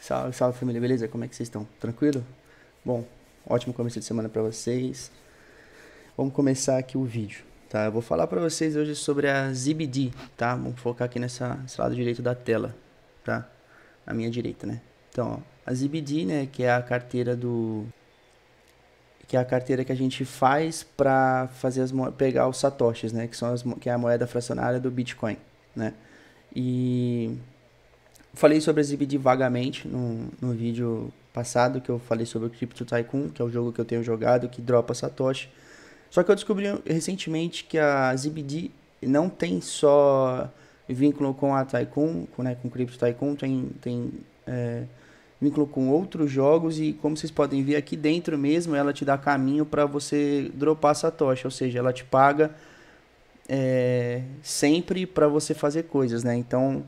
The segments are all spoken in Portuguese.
Salve, salve família, beleza? Como é que vocês estão? Tranquilo? Bom, ótimo começo de semana para vocês. Vamos começar aqui o vídeo, tá? Eu vou falar para vocês hoje sobre a ZBD, tá? Vamos focar aqui nessa, nesse lado direito da tela, tá? A minha direita, né? Então, ó, a ZBD, né, que é a carteira do que é a carteira que a gente faz para fazer as pegar os satoshis, né, que são as, que é a moeda fracionária do Bitcoin, né? E falei sobre a ZBD vagamente no, no vídeo passado que eu falei sobre o Crypto Tycoon, que é o jogo que eu tenho jogado que dropa satoshi. Só que eu descobri recentemente que a ZBD não tem só vínculo com a Tycoon, com, né, com Crypto Tycoon, tem, tem é, vínculo com outros jogos e como vocês podem ver aqui dentro mesmo, ela te dá caminho para você dropar essa tocha, ou seja, ela te paga é, sempre para você fazer coisas, né? Então,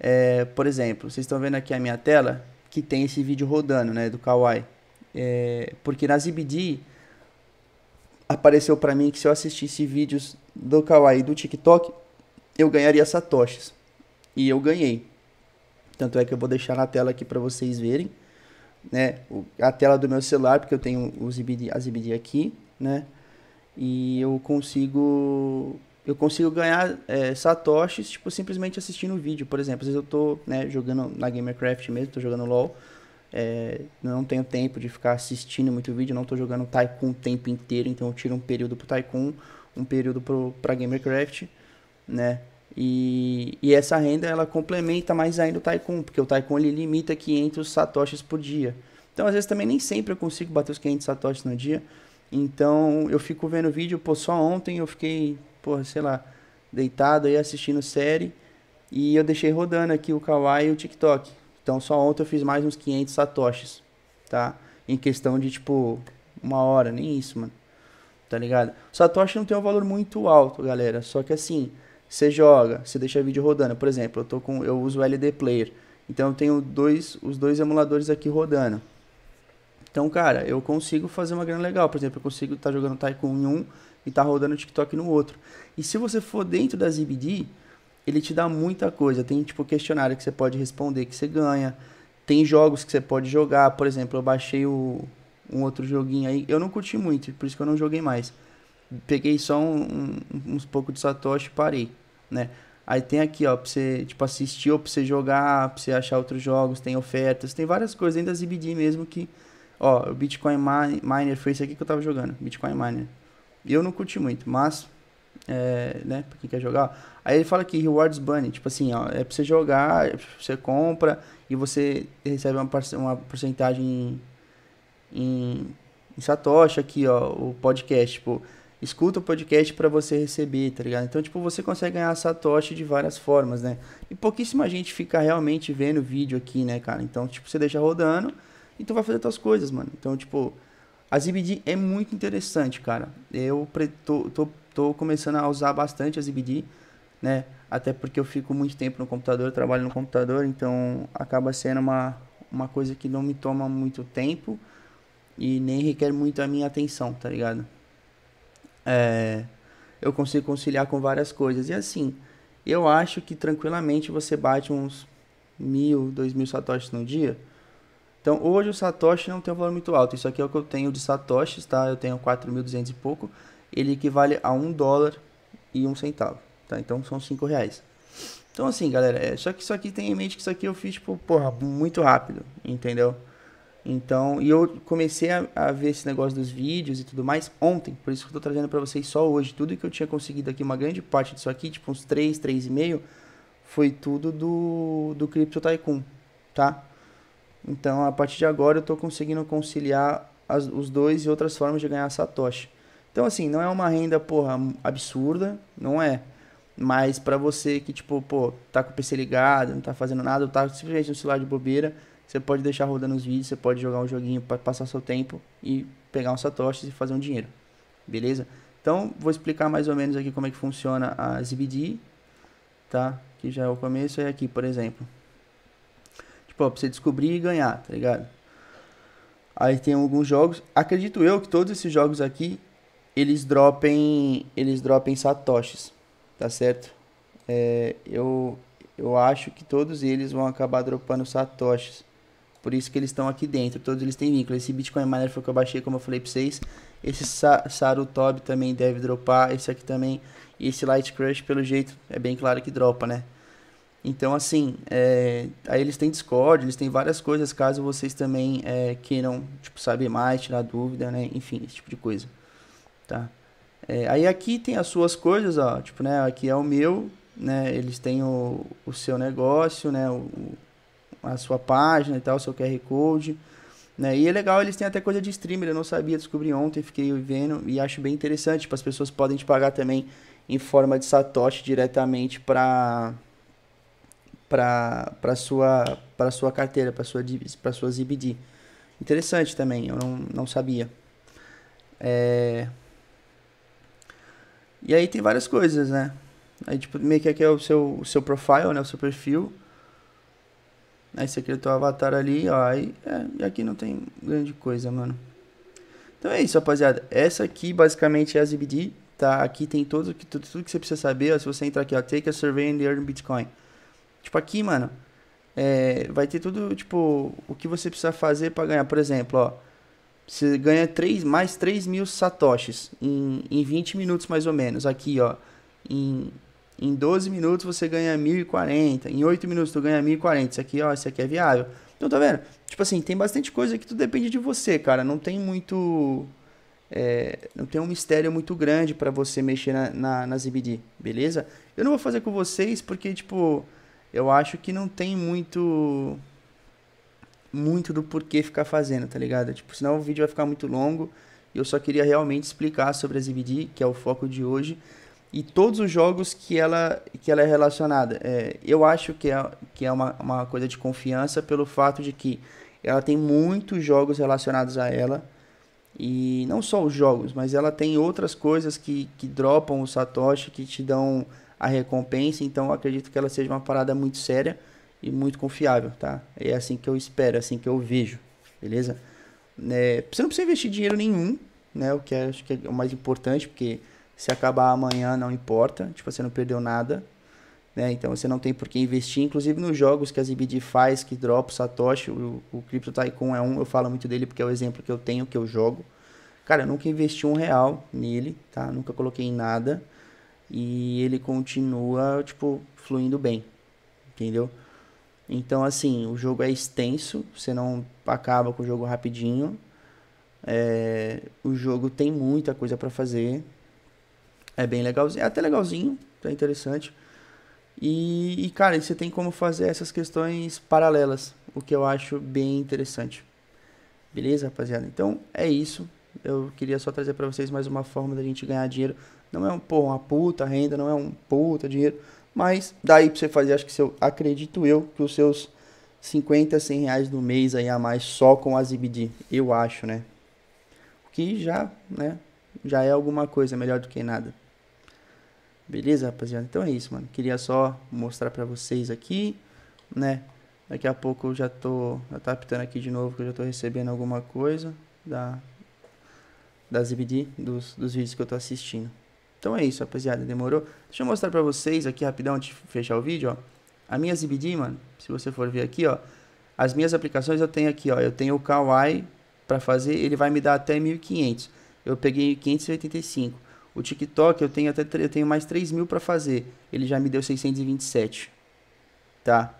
é, por exemplo, vocês estão vendo aqui a minha tela que tem esse vídeo rodando, né, do Kawaii. É, porque na ZBD apareceu para mim que se eu assistisse vídeos do Kawaii do TikTok, eu ganharia satoshis. E eu ganhei. Tanto é que eu vou deixar na tela aqui para vocês verem, né? A tela do meu celular, porque eu tenho o ZBD, a ZBD aqui, né? E eu consigo eu consigo ganhar é, satoshis, tipo, simplesmente assistindo o vídeo. Por exemplo, às vezes eu tô né, jogando na Gamercraft mesmo, tô jogando LoL. É, não tenho tempo de ficar assistindo muito vídeo, não tô jogando Tycoon o tempo inteiro, então eu tiro um período pro Tycoon, um período pro, pra Gamercraft, né? E, e essa renda ela complementa mais ainda o Taikun, porque o Taikun ele limita 500 satoshis por dia. Então, às vezes também nem sempre eu consigo bater os 500 satoshis no dia. Então, eu fico vendo o vídeo, pô, só ontem eu fiquei, pô sei lá, deitado aí assistindo série e eu deixei rodando aqui o Kawaii e o TikTok. Então, só ontem eu fiz mais uns 500 satoshis, tá? Em questão de tipo uma hora, nem isso, mano. Tá ligado? satoshi não tem um valor muito alto, galera, só que assim, você joga, você deixa o vídeo rodando. Por exemplo, eu tô com eu uso o LD Player. Então eu tenho dois os dois emuladores aqui rodando. Então, cara, eu consigo fazer uma grana legal. Por exemplo, eu consigo estar tá jogando Tycoon em um e tá rodando TikTok no outro. E se você for dentro da ZBD, ele te dá muita coisa. Tem tipo questionário que você pode responder que você ganha. Tem jogos que você pode jogar. Por exemplo, eu baixei o, um outro joguinho aí. Eu não curti muito, por isso que eu não joguei mais. Peguei só um, um, uns pouco de Satoshi e parei né? Aí tem aqui, ó, pra você, tipo, assistir ou pra você jogar, pra você achar outros jogos, tem ofertas, tem várias coisas ainda ZBD mesmo que... Ó, o Bitcoin Miner foi isso aqui que eu tava jogando, Bitcoin Miner. Eu não curti muito, mas... É, né, pra quem quer jogar. Aí ele fala que Rewards Bunny, tipo assim, ó, é pra você jogar, é você compra e você recebe uma, uma porcentagem em, em, em Satoshi aqui, ó, o podcast, tipo escuta o podcast para você receber, tá ligado? Então, tipo, você consegue ganhar satoshi de várias formas, né? E pouquíssima gente fica realmente vendo o vídeo aqui, né, cara? Então, tipo, você deixa rodando e tu vai fazer tuas coisas, mano. Então, tipo, a ZBD é muito interessante, cara. Eu tô, tô, tô começando a usar bastante a ZBD, né? Até porque eu fico muito tempo no computador, trabalho no computador, então acaba sendo uma, uma coisa que não me toma muito tempo e nem requer muito a minha atenção, tá ligado? É, eu consigo conciliar com várias coisas. E assim, eu acho que tranquilamente você bate uns mil, dois mil satoshis no dia. Então hoje o satoshi não tem um valor muito alto. Isso aqui é o que eu tenho de satoshis, tá? Eu tenho 4.200 e pouco. Ele equivale a um dólar e um centavo, tá? Então são cinco reais. Então assim, galera, é, só que isso aqui tem em mente que isso aqui eu fiz, tipo, porra, muito rápido, entendeu? Então, e eu comecei a, a, ver esse negócio dos vídeos e tudo mais ontem, por isso que eu tô trazendo para vocês só hoje. Tudo que eu tinha conseguido aqui, uma grande parte disso aqui, tipo uns 3, 3,5, foi tudo do, do Crypto Tycoon, tá? Então, a partir de agora eu tô conseguindo conciliar as, os dois e outras formas de ganhar Satoshi. Então, assim, não é uma renda, porra, absurda, não é. Mas para você que, tipo, pô, tá com o PC ligado, não tá fazendo nada, ou tá simplesmente no celular de bobeira, você pode deixar rodando os vídeos, você pode jogar um joguinho para passar seu tempo e pegar uns satoshis e fazer um dinheiro. Beleza? Então, vou explicar mais ou menos aqui como é que funciona a ZBD, tá? Que já é o começo, é aqui, por exemplo. Tipo, ó, pra você descobrir e ganhar, tá ligado? Aí tem alguns jogos. Acredito eu que todos esses jogos aqui, eles dropem, eles dropem satoshis tá certo? É, eu, eu acho que todos eles vão acabar dropando satoshis. Por isso que eles estão aqui dentro, todos eles têm vínculo. Esse Bitcoin Miner foi que eu baixei, como eu falei pra vocês. Esse Sa Sarutob também deve dropar, esse aqui também. E esse Light Crush, pelo jeito, é bem claro que dropa, né? Então, assim, é... aí eles têm Discord, eles têm várias coisas, caso vocês também é, queiram, tipo, saber mais, tirar dúvida, né? Enfim, esse tipo de coisa, tá? É, aí aqui tem as suas coisas, ó, tipo, né, aqui é o meu, né, eles têm o, o seu negócio, né, o, a sua página e tal, o seu QR Code, né, e é legal, eles têm até coisa de streamer, eu não sabia, descobri ontem, fiquei vendo e acho bem interessante, tipo, as pessoas podem te pagar também em forma de satoshi diretamente para para para sua para sua carteira, para sua para sua ZBD. Interessante também, eu não, não sabia. É, e aí tem várias coisas, né? Aí, tipo, meio que aqui é o seu, o seu profile, né? O seu perfil. Aí você cria o teu avatar ali, ó. Aí, é, e aqui não tem grande coisa, mano. Então é isso, rapaziada. Essa aqui, basicamente, é a ZBD, tá? Aqui tem tudo, tudo, tudo que você precisa saber. Ó, se você entrar aqui, ó. Take a survey and earn Bitcoin. Tipo, aqui, mano, é, vai ter tudo, tipo, o que você precisa fazer para ganhar. Por exemplo, ó. Você ganha 3, mais 3 mil satoshis em, em 20 minutos mais ou menos. Aqui, ó, em, em 12 minutos você ganha 1.040. Em 8 minutos tu ganha 1.040. Isso aqui, ó, isso aqui é viável. Então, tá vendo? Tipo assim, tem bastante coisa que tudo depende de você, cara. Não tem muito... É, não tem um mistério muito grande para você mexer na, na, na ZBD, beleza? Eu não vou fazer com vocês porque, tipo, eu acho que não tem muito muito do porquê ficar fazendo, tá ligado? Tipo, senão o vídeo vai ficar muito longo. E eu só queria realmente explicar sobre a ZBD, que é o foco de hoje, e todos os jogos que ela, que ela é relacionada. É, eu acho que é, que é uma, uma coisa de confiança pelo fato de que ela tem muitos jogos relacionados a ela. E não só os jogos, mas ela tem outras coisas que, que dropam o Satoshi, que te dão a recompensa. Então acredito que ela seja uma parada muito séria e muito confiável, tá? É assim que eu espero, é assim que eu vejo, beleza? É, você não precisa investir dinheiro nenhum, né? O que é, acho que é o mais importante, porque se acabar amanhã não importa, tipo, você não perdeu nada, né? Então você não tem por que investir, inclusive nos jogos que a ZBD faz, que dropa o Satoshi, o, o Crypto Tycoon é um, eu falo muito dele porque é o exemplo que eu tenho, que eu jogo. Cara, eu nunca investi um real nele, tá? Nunca coloquei em nada e ele continua, tipo, fluindo bem, entendeu? Então, assim, o jogo é extenso, você não acaba com o jogo rapidinho. É, o jogo tem muita coisa para fazer. É bem legalzinho, é até legalzinho, é interessante. E, e, cara, você tem como fazer essas questões paralelas, o que eu acho bem interessante. Beleza, rapaziada? Então, é isso. Eu queria só trazer para vocês mais uma forma da gente ganhar dinheiro. Não é um, pô, uma puta renda, não é um puta dinheiro mas daí para você fazer, acho que seu, acredito eu, que os seus 50, 100 reais do mês aí a mais só com a ZBD Eu acho, né? O que já, né? Já é alguma coisa, melhor do que nada. Beleza, rapaziada? Então é isso, mano. Queria só mostrar pra vocês aqui, né? Daqui a pouco eu já tô, já tá apitando aqui de novo, que eu já tô recebendo alguma coisa da, da ZBD, dos, dos vídeos que eu tô assistindo. Então é isso, rapaziada, demorou? Deixa eu mostrar pra vocês aqui rapidão, antes de fechar o vídeo, ó. A minha ZBD, mano, se você for ver aqui, ó, as minhas aplicações eu tenho aqui, ó, eu tenho o Kawaii para fazer, ele vai me dar até 1.500. Eu peguei 585. O TikTok eu tenho até eu tenho mais 3.000 mil para fazer, ele já me deu 627, tá?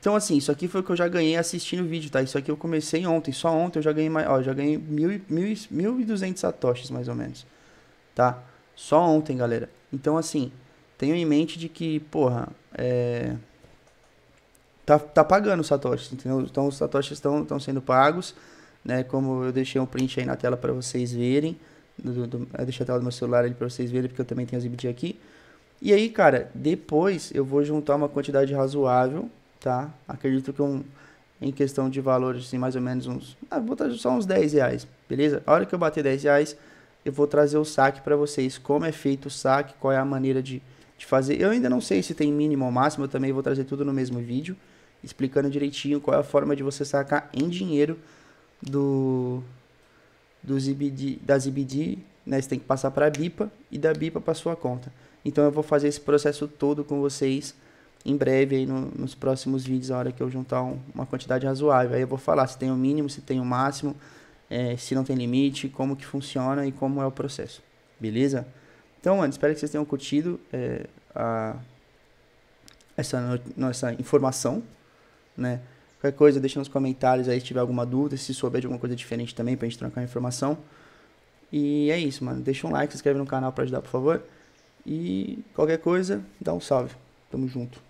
Então assim, isso aqui foi o que eu já ganhei assistindo o vídeo, tá? Isso aqui eu comecei ontem, só ontem eu já ganhei mais, ó, já ganhei 1.200 satoshis mais ou menos, Tá? Só ontem, galera. Então, assim, tenho em mente de que, porra, é... tá, tá pagando os satoshis, entendeu? Então, os satoshis estão sendo pagos, né? Como eu deixei um print aí na tela para vocês verem. Do, do, eu deixei a tela do meu celular ali para vocês verem, porque eu também tenho as IBD aqui. E aí, cara, depois eu vou juntar uma quantidade razoável, tá? Acredito que um, em questão de valores, assim, mais ou menos uns... Ah, vou botar só uns 10 reais, beleza? A hora que eu bater 10 reais eu vou trazer o saque para vocês, como é feito o saque, qual é a maneira de, de fazer. Eu ainda não sei se tem mínimo ou máximo, eu também vou trazer tudo no mesmo vídeo, explicando direitinho qual é a forma de você sacar em dinheiro do, do ZBD, da ZBD, né? Você tem que passar para a BIPA e da BIPA para sua conta. Então eu vou fazer esse processo todo com vocês em breve aí no, nos próximos vídeos, a hora que eu juntar um, uma quantidade razoável. Aí eu vou falar se tem o mínimo, se tem o máximo, é, se não tem limite, como que funciona e como é o processo. Beleza? Então, mano, espero que vocês tenham curtido é, a, essa nossa informação, né? Qualquer coisa, deixa nos comentários aí se tiver alguma dúvida, se souber de alguma coisa diferente também pra gente trocar informação. E é isso, mano. Deixa um like, se inscreve no canal para ajudar, por favor. E qualquer coisa, dá um salve. Tamo junto.